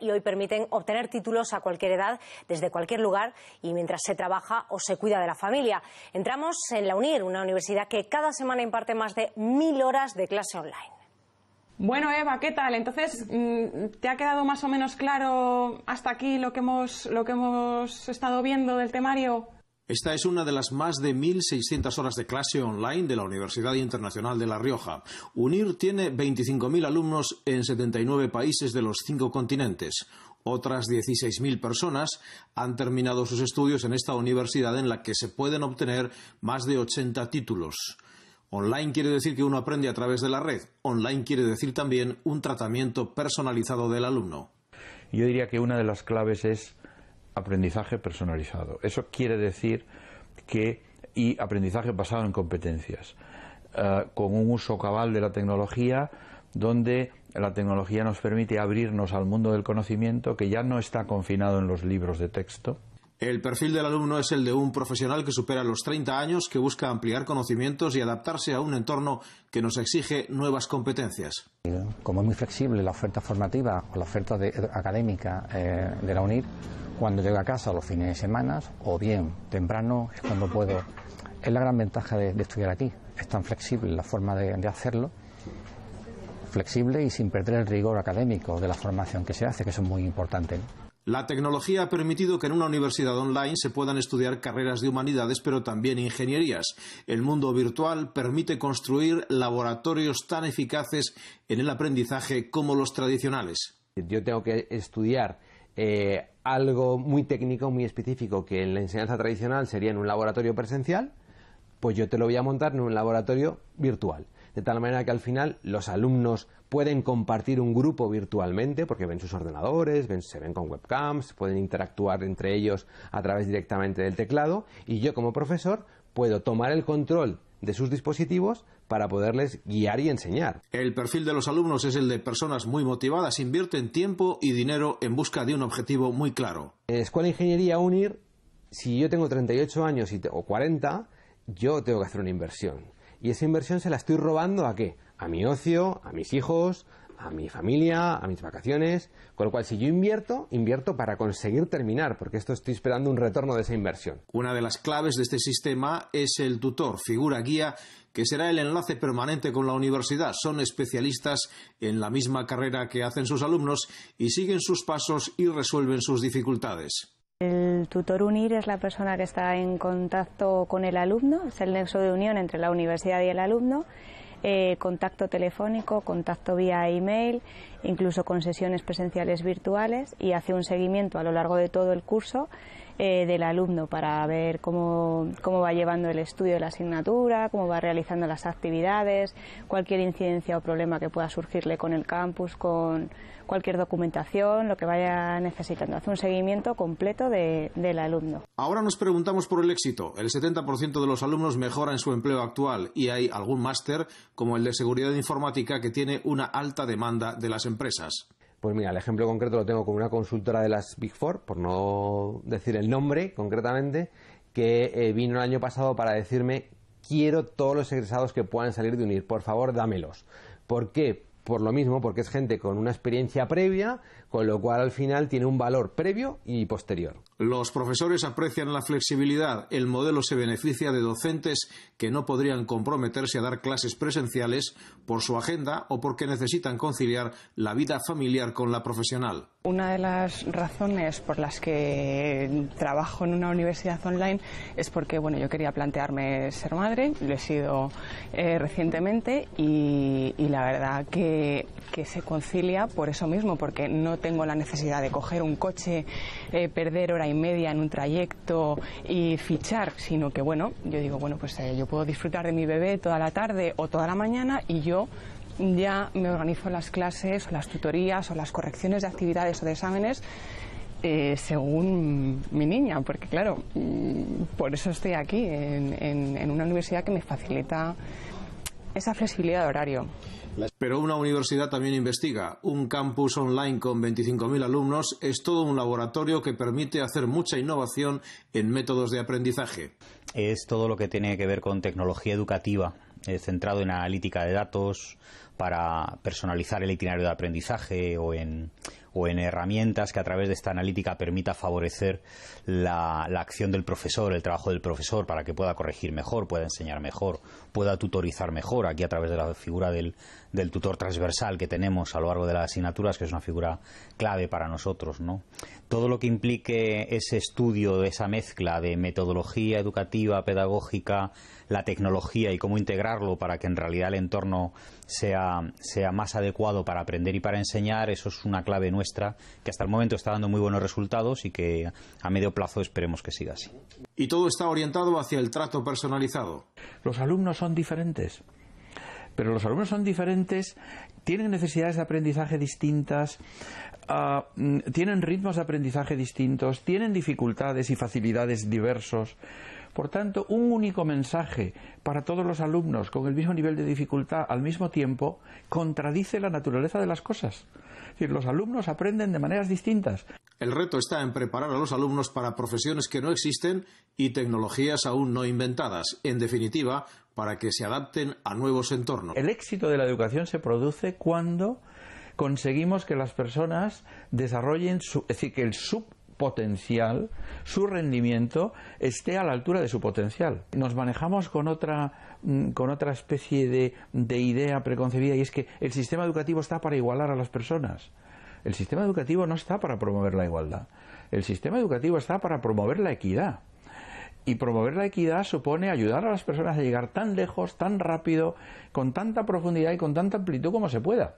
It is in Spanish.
y hoy permiten obtener títulos a cualquier edad, desde cualquier lugar y mientras se trabaja o se cuida de la familia. Entramos en la UNIR, una universidad que cada semana imparte más de mil horas de clase online. Bueno, Eva, ¿qué tal? Entonces, mm, ¿te ha quedado más o menos claro hasta aquí lo que hemos estado viendo del temario? Esta es una de las más de 1.600 horas de clase online de la Universidad Internacional de La Rioja. UNIR tiene 25.000 alumnos en 79 países de los cinco continentes. Otras 16.000 personas han terminado sus estudios en esta universidad en la que se pueden obtener más de 80 títulos. Online quiere decir que uno aprende a través de la red. Online quiere decir también un tratamiento personalizado del alumno. Yo diría que una de las claves es aprendizaje personalizado. Eso quiere decir que y aprendizaje basado en competencias, eh, con un uso cabal de la tecnología, donde la tecnología nos permite abrirnos al mundo del conocimiento que ya no está confinado en los libros de texto. El perfil del alumno es el de un profesional que supera los 30 años, que busca ampliar conocimientos y adaptarse a un entorno que nos exige nuevas competencias. Como es muy flexible la oferta formativa o la oferta académica eh, de la UNIR, cuando llego a casa los fines de semana o bien temprano es cuando puedo. Es la gran ventaja de, estudiar aquí. Es tan flexible la forma de, hacerlo, flexible y sin perder el rigor académico de la formación que se hace, que eso es muy importante. La tecnología ha permitido que en una universidad online se puedan estudiar carreras de humanidades, pero también ingenierías. El mundo virtual permite construir laboratorios tan eficaces en el aprendizaje como los tradicionales. Yo tengo que estudiar eh, algo muy técnico, muy específico, que en la enseñanza tradicional sería en un laboratorio presencial, pues yo te lo voy a montar en un laboratorio virtual de tal manera que al final los alumnos pueden compartir un grupo virtualmente, porque ven sus ordenadores, ven, se ven con webcams, pueden interactuar entre ellos a través directamente del teclado, y yo como profesor puedo tomar el control de sus dispositivos para poderles guiar y enseñar. El perfil de los alumnos es el de personas muy motivadas, invierten tiempo y dinero en busca de un objetivo muy claro. En Escuela de Ingeniería UNIR, si yo tengo 38 años y, o 40, yo tengo que hacer una inversión y esa inversión se la estoy robando a qué? A mi ocio, a mis hijos, a mi familia, a mis vacaciones. Con lo cual, si yo invierto, invierto para conseguir terminar, porque esto estoy esperando un retorno de esa inversión. Una de las claves de este sistema es el tutor, figura guía, que será el enlace permanente con la universidad. Son especialistas en la misma carrera que hacen sus alumnos y siguen sus pasos y resuelven sus dificultades. El tutor UNIR es la persona que está en contacto con el alumno, es el nexo de unión entre la universidad y el alumno, eh, contacto telefónico, contacto vía email, incluso con sesiones presenciales virtuales y hace un seguimiento a lo largo de todo el curso eh, del alumno para ver cómo, va llevando el estudio de la asignatura, cómo va realizando las actividades, cualquier incidencia o problema que pueda surgirle con el campus, con cualquier documentación, lo que vaya necesitando. Hace un seguimiento completo del alumno. Ahora nos preguntamos por el éxito. El 70% de los alumnos mejora en su empleo actual y hay algún máster como el de seguridad informática que tiene una alta demanda de las empresas. Pues mira, el ejemplo concreto lo tengo con una consultora de las Big Four, por no decir el nombre concretamente, que eh, vino el año pasado para decirme quiero todos los egresados que puedan salir de UNIR, por favor dámelos. ¿Por qué? Por lo mismo, porque es gente con una experiencia previa, con lo cual al final tiene un valor previo y posterior. Los profesores aprecian la flexibilidad. El modelo se beneficia de docentes que no podrían comprometerse a dar clases presenciales por su agenda o porque necesitan conciliar la vida familiar con la profesional. Una de las razones por las que trabajo en una universidad online es porque bueno, yo quería plantearme ser madre, lo he sido eh, recientemente y, la verdad que, que se concilia por eso mismo, porque no tengo la necesidad de coger un coche, eh, perder hora y media en un trayecto y fichar, sino que bueno, yo digo, bueno, pues eh, yo puedo disfrutar de mi bebé toda la tarde o toda la mañana y yo ya me organizo las clases o las tutorías o las correcciones de actividades o de exámenes eh, según mi niña, porque claro, mm, por eso estoy aquí, en una universidad que me facilita esa flexibilidad de horario. Pero una universidad también investiga. Un campus online con 25.000 alumnos es todo un laboratorio que permite hacer mucha innovación en métodos de aprendizaje. Es todo lo que tiene que ver con tecnología educativa, eh, centrado en analítica de datos para personalizar el itinerario de aprendizaje o en, o en herramientas que a través de esta analítica permita favorecer la, la acción del profesor, el trabajo del profesor, para que pueda corregir mejor, pueda enseñar mejor, pueda tutorizar mejor, aquí a través de la figura del, del tutor transversal que tenemos a lo largo de las asignaturas, que es una figura clave para nosotros, ¿no? todo lo que implique ese estudio, esa mezcla de metodología educativa, pedagógica, la tecnología y cómo integrarlo para que en realidad el entorno sea, sea más adecuado para aprender y para enseñar, eso es una clave nuestra que hasta el momento está dando muy buenos resultados y que a medio plazo esperemos que siga así. Y todo está orientado hacia el trato personalizado. Los alumnos son diferentes. Pero los alumnos son diferentes, tienen necesidades de aprendizaje distintas, ah, mm, tienen ritmos de aprendizaje distintos, tienen dificultades y facilidades diversos. Por tanto, un único mensaje para todos los alumnos con el mismo nivel de dificultad al mismo tiempo contradice la naturaleza de las cosas. decir, los alumnos aprenden de maneras distintas. El reto está en preparar a los alumnos para profesiones que no existen y tecnologías aún no inventadas. En definitiva, para que se adapten a nuevos entornos. El éxito de la educación se produce cuando conseguimos que las personas desarrollen, su, es decir, que el subpotencial, su rendimiento, esté a la altura de su potencial. Nos manejamos con otra, mm, con otra especie de idea preconcebida y es que el sistema educativo está para igualar a las personas. El sistema educativo no está para promover la igualdad. El sistema educativo está para promover la equidad. Y promover la equidad supone ayudar a las personas a llegar tan lejos, tan rápido, con tanta profundidad y con tanta amplitud como se pueda.